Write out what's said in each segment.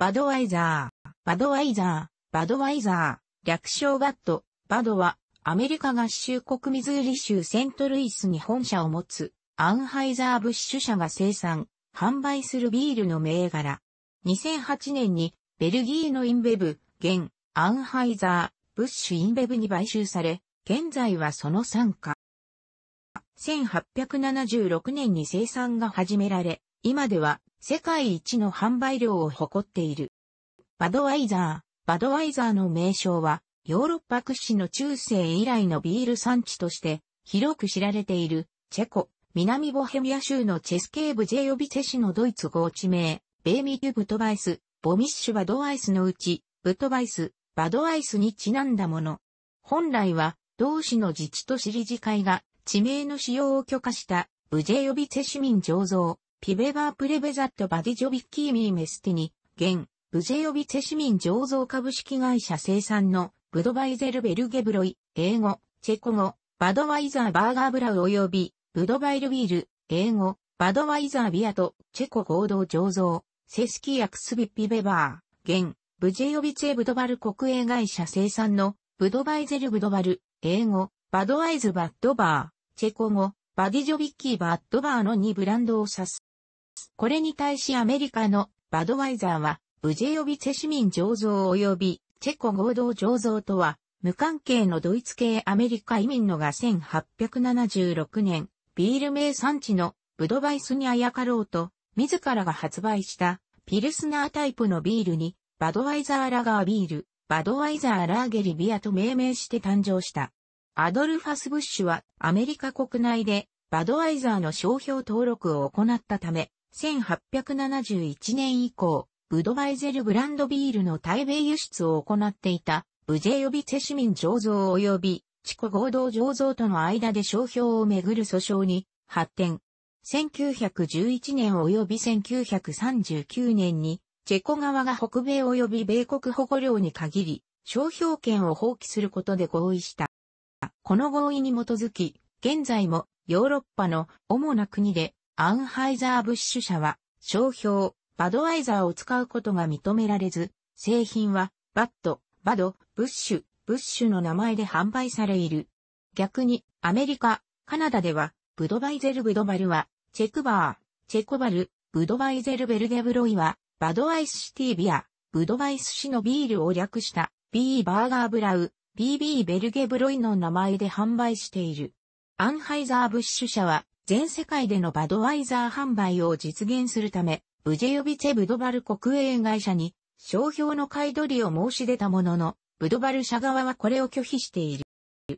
バドワイザー、バドワイザー、バドワイザー、略称バッド、バドは、アメリカ合衆国ミズーリ州セントルイスに本社を持つ、アンハイザー・ブッシュ社が生産、販売するビールの銘柄。2008年に、ベルギーのインベブ、現、アンハイザー、ブッシュインベブに買収され、現在はその参加。1876年に生産が始められ、今では世界一の販売量を誇っている。バドワイザー、バドワイザーの名称は、ヨーロッパ屈指の中世以来のビール産地として、広く知られている、チェコ、南ボヘミア州のチェスケーブジェヨビチェ市のドイツ語地名、ベーミュブトバイス、ボミッシュバドアイスのうち、ブトバイス、バドアイスにちなんだもの。本来は、同市の自治都市理事会が、地名の使用を許可した、ブジェヨビチェ市民醸造、ピベバープレベザットバディジョビッキーミーメスティニ、現、ブジェヨビツェ市民醸造株式会社生産のブドバイゼルベルゲブロイ、英語、チェコ語、バドワイザーバーガーブラウ及び、ブドバイルビール、英語、バドワイザービアとチェコ合同醸造、セスキーアクスビッピベバー、現、ブジェヨビツェブドバル国営会社生産のブドバイゼルブドバル、英語、バドワイズバッドバー、チェコ語、バディジョビッキーバッドバーの2ブランドを指す。。これに対しアメリカのバドワイザーは、ブジェヨビツェ市民醸造及びチェコ合同醸造とは、無関係のドイツ系アメリカ移民のが1876年、ビール名産地のブドバイスにあやかろうと、自らが発売したピルスナータイプのビールに、バドワイザーラガービール、バドワイザーラーゲリビアと命名して誕生した。アドルファス・ブッシュはアメリカ国内でバドワイザーの商標登録を行ったため、1871年以降、ブドバイゼルブランドビールの台米輸出を行っていた、ブジェ予備チ市民醸造及び、チコ合同醸造との間で商標をめぐる訴訟に発展。1911年及び1939年に、チェコ側が北米及び米国保護領に限り、商標権を放棄することで合意した。この合意に基づき、現在もヨーロッパの主な国でアンハイザーブッシュ社は、商標、バドワイザーを使うことが認められず、製品は、バット、バド、ブッシュ、ブッシュの名前で販売されいる。逆に、アメリカ、カナダでは、ブドバイゼルブドバルは、チェクバー、チェコバル、ブドバイゼルベルゲブロイは、バドアイスシティビア、ブドバイス市のビールを略した、B バーガーブラウ、BB ベルゲブロイの名前で販売している。アンハイザーブッシュ社は、全世界でのバドワイザー販売を実現するため、ブジェヨビチェ・ブドバル国営会社に商標の買い取りを申し出たものの、ブドバル社側はこれを拒否している。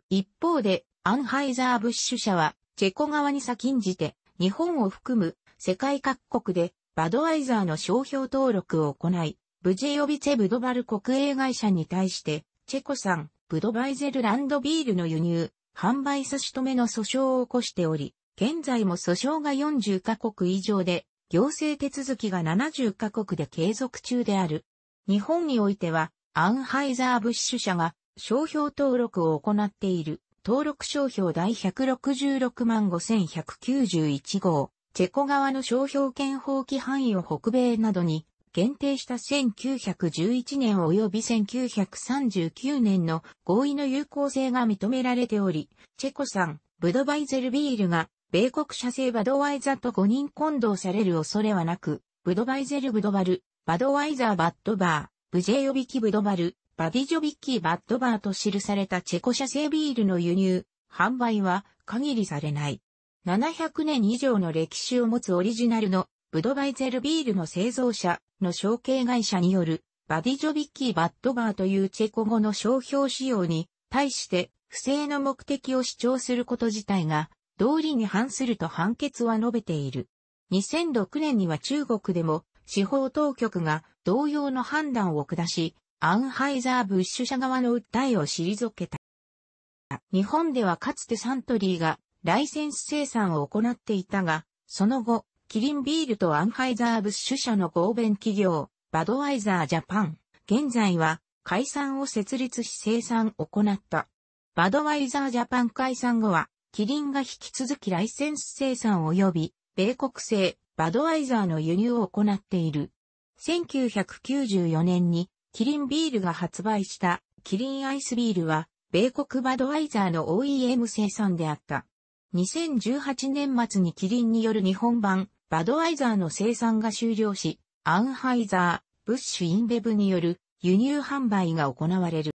一方で、アンハイザー・ブッシュ社は、チェコ側に先んじて、日本を含む世界各国でバドワイザーの商標登録を行い、ブジェヨビチェ・ブドバル国営会社に対して、チェコ産、ブドバイゼルランドビールの輸入、販売差し止めの訴訟を起こしており、現在も訴訟が40カ国以上で、行政手続きが70カ国で継続中である。日本においては、アンハイザー・ブッシュ社が商標登録を行っている登録商標第166万5191号、チェコ側の商標権法規範囲を北米などに限定した1911年及び1939年の合意の有効性が認められており、チェコ産ブドバイゼルビールが米国社製バドワイザと誤認混同される恐れはなく、ブドバイゼルブドバル、バドワイザーバッドバー、ブジェヨビキブドバル、バディジョビッキーバッドバーと記されたチェコ社製ビールの輸入、販売は限りされない。700年以上の歴史を持つオリジナルのブドバイゼルビールの製造者の承継会社によるバディジョビッキーバッドバーというチェコ語の商標使用に対して不正の目的を主張すること自体が道理に反すると判決は述べている。2006年には中国でも司法当局が同様の判断を下し、アンハイザー・ブッシュ社側の訴えを退けた。日本ではかつてサントリーがライセンス生産を行っていたが、その後、キリンビールとアンハイザー・ブッシュ社の合弁企業、バドワイザー・ジャパン、現在は解散を設立し生産を行った。バドワイザー・ジャパン解散後は、キリンが引き続きライセンス生産及び、米国製、バドワイザーの輸入を行っている。1994年に、キリンビールが発売した、キリンアイスビールは、米国バドワイザーの OEM 生産であった。2018年末にキリンによる日本版、バドワイザーの生産が終了し、アンハイザー、ブッシュインベブによる輸入販売が行われる。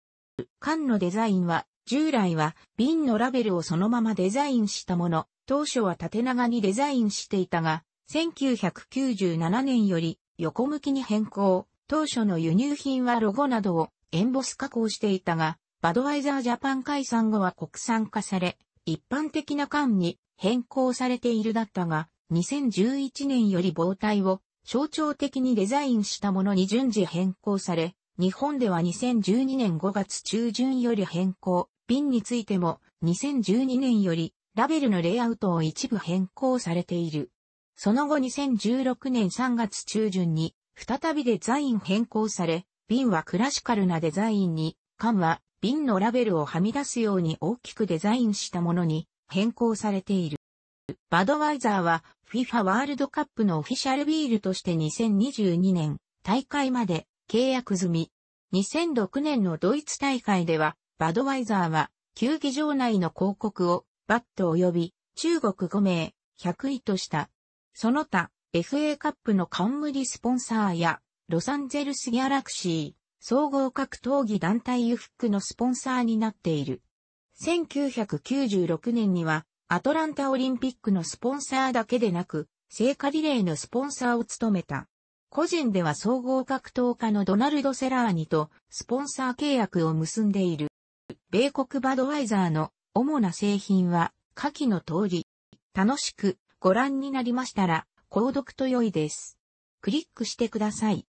缶のデザインは従来は瓶のラベルをそのままデザインしたもの、当初は縦長にデザインしていたが、1997年より横向きに変更。当初の輸入品はロゴなどをエンボス加工していたが、バドワイザージャパン解散後は国産化され、一般的な缶に変更されているだったが、2011年より棒体を象徴的にデザインしたものに順次変更され、日本では2012年5月中旬より変更瓶についても2012年よりラベルのレイアウトを一部変更されている。その後2016年3月中旬に再びデザイン変更され、瓶はクラシカルなデザインに、缶は瓶のラベルをはみ出すように大きくデザインしたものに変更されている。バドワイザーは FIFA ワールドカップのオフィシャルビールとして2022年大会まで契約済み。2006年のドイツ大会ではバドワイザーは、球技場内の広告を、バット及び、中国5名、100位とした。その他、FA カップの冠スポンサーや、ロサンゼルスギャラクシー、総合格闘技団体ユフックのスポンサーになっている。1996年には、アトランタオリンピックのスポンサーだけでなく、聖火リレーのスポンサーを務めた。個人では総合格闘家のドナルド・セラーニとスポンサー契約を結んでいる。米国バドワイザーの主な製品は、下記の通り、楽しくご覧になりましたら、購読と良いです。クリックしてください。